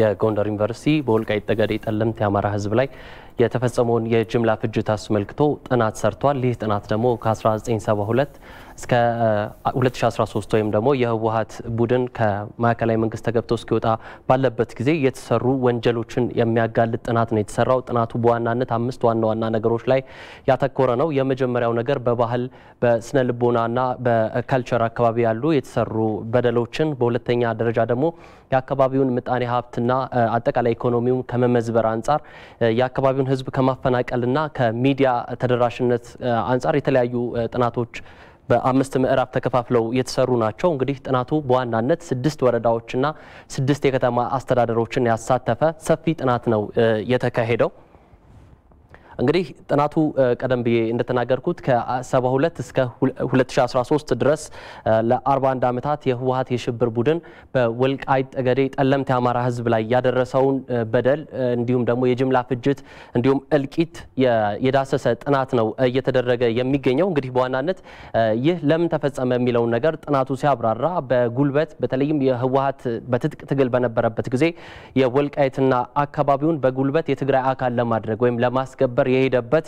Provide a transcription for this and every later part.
የጎንደር ዩኒቨርሲቲ በወልቃይት ጠገዴ ጠለምት የአማራ ህዝብ ላይ የተፈጸመውን የጅምላ ፍጅት አስመልክቶ ጥናት ሰርቷል። ይህ ጥናት ደግሞ ከ1972 እስከ 2013 ወይም ደግሞ የህወሀት ቡድን ከማዕከላዊ መንግስት ተገብቶ እስኪወጣ ባለበት ጊዜ የተሰሩ ወንጀሎችን የሚያጋልጥ ጥናት ነው የተሰራው። ጥናቱ በዋናነት አምስት ዋና ዋና ነገሮች ላይ ያተኮረ ነው። የመጀመሪያው ነገር በባህል በስነ ልቦናና በካልቸር አካባቢ ያሉ የተሰሩ በደሎችን፣ በሁለተኛ ደረጃ ደግሞ የአካባቢውን ምጣኔ ሀብትና አጠቃላይ ኢኮኖሚውን ከመመዝበር አንጻር የአካባቢውን ህዝብ ከማፈናቀልና ከሚዲያ ተደራሽነት አንጻር የተለያዩ ጥናቶች በአምስት ምዕራፍ ተከፋፍለው የተሰሩ ናቸው። እንግዲህ ጥናቱ በዋናነት ስድስት ወረዳዎችና ስድስት የከተማ አስተዳደሮችን ያሳተፈ ሰፊ ጥናት ነው የተካሄደው። እንግዲህ ጥናቱ ቀደም ብዬ እንደተናገርኩት ከ72 እስከ 2013 ድረስ ለ41 ዓመታት የህወሀት የሽብር ቡድን በወልቃይ ጠገዴ፣ ጠለምት የአማራ ህዝብ ላይ ያደረሰውን በደል እንዲሁም ደግሞ የጅምላ ፍጅት እንዲሁም እልቂት የዳሰሰ ጥናት ነው እየተደረገ የሚገኘው። እንግዲህ በዋናነት ይህ ለምን ተፈጸመ የሚለውን ነገር ጥናቱ ሲያብራራ በጉልበት በተለይም የህወሀት በትጥቅ ትግል በነበረበት ጊዜ የወልቃይትና አካባቢውን በጉልበት የትግራይ አካል ለማድረግ ወይም ለማስገበር ነበር የሄደበት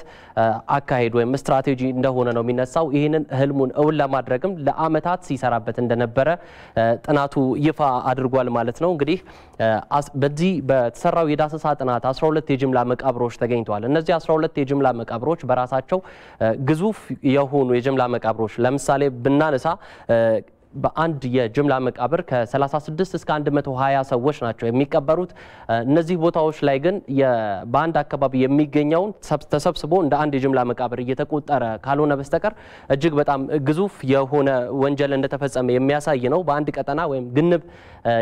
አካሄድ ወይም ስትራቴጂ እንደሆነ ነው የሚነሳው። ይህንን ህልሙን እውን ለማድረግም ለአመታት ሲሰራበት እንደነበረ ጥናቱ ይፋ አድርጓል ማለት ነው። እንግዲህ በዚህ በተሰራው የዳሰሳ ጥናት 12 የጅምላ መቃብሮች ተገኝተዋል። እነዚህ 12 የጅምላ መቃብሮች በራሳቸው ግዙፍ የሆኑ የጅምላ መቃብሮች ለምሳሌ ብናነሳ በአንድ የጅምላ መቃብር ከ36 እስከ 120 ሰዎች ናቸው የሚቀበሩት። እነዚህ ቦታዎች ላይ ግን በአንድ አካባቢ የሚገኘውን ተሰብስቦ እንደ አንድ የጅምላ መቃብር እየተቆጠረ ካልሆነ በስተቀር እጅግ በጣም ግዙፍ የሆነ ወንጀል እንደተፈጸመ የሚያሳይ ነው። በአንድ ቀጠና ወይም ግንብ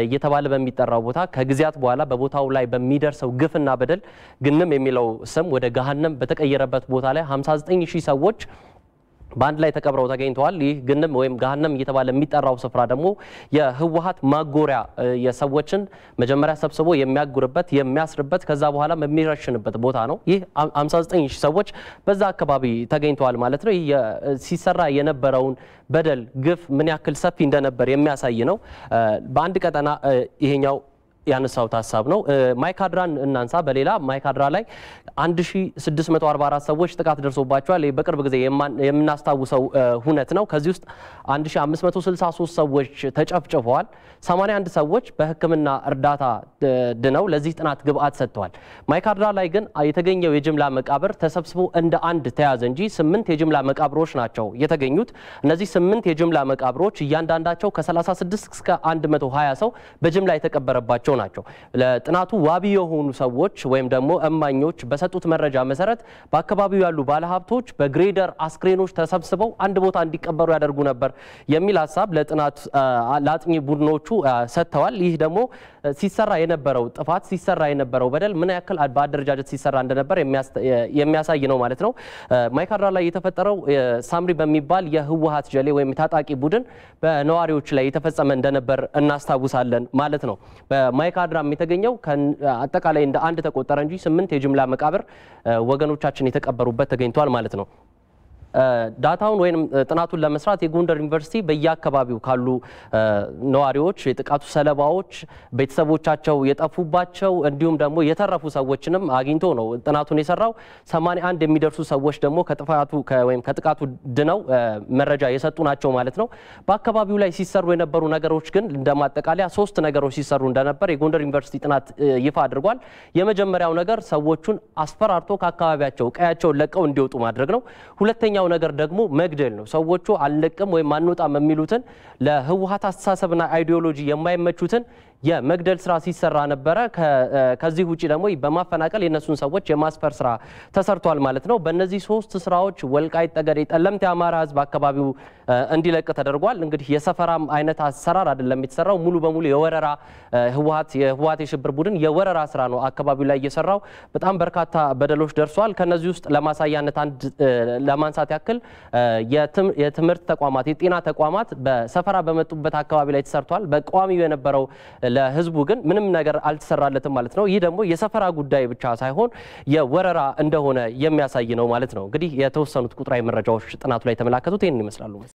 እየተባለ በሚጠራው ቦታ ከጊዜያት በኋላ በቦታው ላይ በሚደርሰው ግፍና በደል ግንም የሚለው ስም ወደ ገሃነም በተቀየረበት ቦታ ላይ 59 ሺህ ሰዎች በአንድ ላይ ተቀብረው ተገኝተዋል። ይህ ግንም ወይም ገሃነም እየተባለ የሚጠራው ስፍራ ደግሞ የህወሀት ማጎሪያ የሰዎችን መጀመሪያ ሰብስቦ የሚያጉርበት የሚያስርበት፣ ከዛ በኋላ የሚረሽንበት ቦታ ነው። ይህ 59 ሺህ ሰዎች በዛ አካባቢ ተገኝተዋል ማለት ነው። ይህ ሲሰራ የነበረውን በደል፣ ግፍ ምን ያክል ሰፊ እንደነበር የሚያሳይ ነው። በአንድ ቀጠና ይሄኛው ያነሳውት ሀሳብ ነው። ማይካድራን እናንሳ። በሌላ ማይካድራ ላይ 1644 ሰዎች ጥቃት ደርሶባቸዋል። በቅርብ ጊዜ የምናስታውሰው ሁነት ነው። ከዚህ ውስጥ 1563 ሰዎች ተጨፍጭፈዋል። 81 ሰዎች በሕክምና እርዳታ ድነው ለዚህ ጥናት ግብአት ሰጥተዋል። ማይካድራ ላይ ግን የተገኘው የጅምላ መቃብር ተሰብስቦ እንደ አንድ ተያዘ እንጂ ስምንት የጅምላ መቃብሮች ናቸው የተገኙት። እነዚህ ስምንት የጅምላ መቃብሮች እያንዳንዳቸው ከ36 እስከ 120 ሰው በጅምላ የተቀበረባቸው ያላቸው ናቸው። ለጥናቱ ዋቢ የሆኑ ሰዎች ወይም ደግሞ እማኞች በሰጡት መረጃ መሰረት በአካባቢው ያሉ ባለሀብቶች በግሬደር አስክሬኖች ተሰብስበው አንድ ቦታ እንዲቀበሩ ያደርጉ ነበር የሚል ሀሳብ ለጥናት ለአጥኚ ቡድኖቹ ሰጥተዋል። ይህ ደግሞ ሲሰራ የነበረው ጥፋት ሲሰራ የነበረው በደል ምን ያክል በአደረጃጀት ሲሰራ እንደነበር የሚያሳይ ነው ማለት ነው። ማይካድራ ላይ የተፈጠረው ሳምሪ በሚባል የህወሀት ጀሌ ወይም ታጣቂ ቡድን በነዋሪዎች ላይ የተፈጸመ እንደነበር እናስታውሳለን ማለት ነው። በማይካድራም የተገኘው አጠቃላይ እንደ አንድ ተቆጠረ እንጂ ስምንት የጅምላ መቃብር ወገኖቻችን የተቀበሩበት ተገኝቷል ማለት ነው። ዳታውን ወይም ጥናቱን ለመስራት የጎንደር ዩኒቨርሲቲ በየአካባቢው ካሉ ነዋሪዎች፣ የጥቃቱ ሰለባዎች፣ ቤተሰቦቻቸው የጠፉባቸው እንዲሁም ደግሞ የተረፉ ሰዎችንም አግኝቶ ነው ጥናቱን የሰራው። 81 የሚደርሱ ሰዎች ደግሞ ከጥፋቱ ወይም ከጥቃቱ ድነው መረጃ የሰጡ ናቸው ማለት ነው። በአካባቢው ላይ ሲሰሩ የነበሩ ነገሮች ግን እንደማጠቃለያ ሶስት ነገሮች ሲሰሩ እንደነበር የጎንደር ዩኒቨርሲቲ ጥናት ይፋ አድርጓል። የመጀመሪያው ነገር ሰዎቹን አስፈራርቶ ከአካባቢያቸው ቀያቸውን ለቀው እንዲወጡ ማድረግ ነው። ሁለተኛው ሌላው ነገር ደግሞ መግደል ነው። ሰዎቹ አልለቅም ወይም አንወጣም የሚሉትን ለህወሀት አስተሳሰብና አይዲዮሎጂ የማይመቹትን የመግደል ስራ ሲሰራ ነበረ። ከዚህ ውጭ ደግሞ በማፈናቀል የነሱን ሰዎች የማስፈር ስራ ተሰርቷል ማለት ነው። በእነዚህ ሶስት ስራዎች ወልቃይት ጠገዴ፣ ጠለምት የአማራ ህዝብ አካባቢው እንዲለቅ ተደርጓል። እንግዲህ የሰፈራም አይነት አሰራር አይደለም የተሰራው፣ ሙሉ በሙሉ የወረራ የህወሀት የሽብር ቡድን የወረራ ስራ ነው አካባቢው ላይ እየሰራው። በጣም በርካታ በደሎች ደርሷል። ከነዚህ ውስጥ ለማሳያነት አንድ ለማንሳት ያክል የትምህርት ተቋማት፣ የጤና ተቋማት በሰፈራ በመጡበት አካባቢ ላይ ተሰርቷል። በቋሚው የነበረው ለህዝቡ ግን ምንም ነገር አልተሰራለትም ማለት ነው። ይህ ደግሞ የሰፈራ ጉዳይ ብቻ ሳይሆን የወረራ እንደሆነ የሚያሳይ ነው ማለት ነው። እንግዲህ የተወሰኑት ቁጥራዊ መረጃዎች ጥናቱ ላይ የተመላከቱት ይህንን ይመስላሉ።